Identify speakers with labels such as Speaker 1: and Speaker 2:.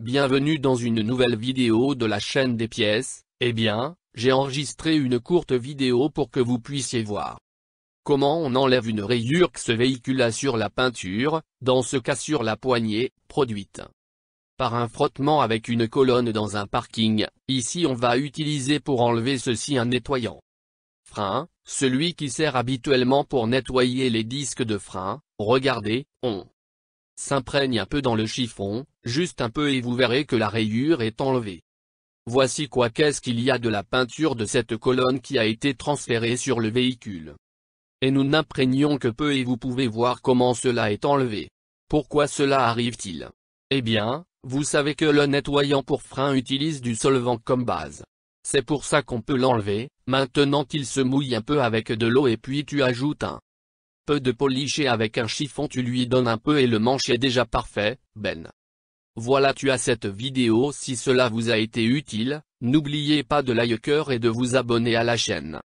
Speaker 1: Bienvenue dans une nouvelle vidéo de la chaîne des pièces, eh bien, j'ai enregistré une courte vidéo pour que vous puissiez voir. Comment on enlève une rayure que véhicule a sur la peinture, dans ce cas sur la poignée, produite par un frottement avec une colonne dans un parking, ici on va utiliser pour enlever ceci un nettoyant. Frein, celui qui sert habituellement pour nettoyer les disques de frein, regardez, on imprègne un peu dans le chiffon, juste un peu et vous verrez que la rayure est enlevée. Voici quoi qu'est-ce qu'il y a de la peinture de cette colonne qui a été transférée sur le véhicule. Et nous n'imprégnons que peu et vous pouvez voir comment cela est enlevé. Pourquoi cela arrive-t-il Eh bien, vous savez que le nettoyant pour frein utilise du solvant comme base. C'est pour ça qu'on peut l'enlever, maintenant qu'il se mouille un peu avec de l'eau et puis tu ajoutes un de polish et avec un chiffon tu lui donnes un peu et le manche est déjà parfait, Ben. Voilà tu as cette vidéo si cela vous a été utile, n'oubliez pas de liker et de vous abonner
Speaker 2: à la chaîne.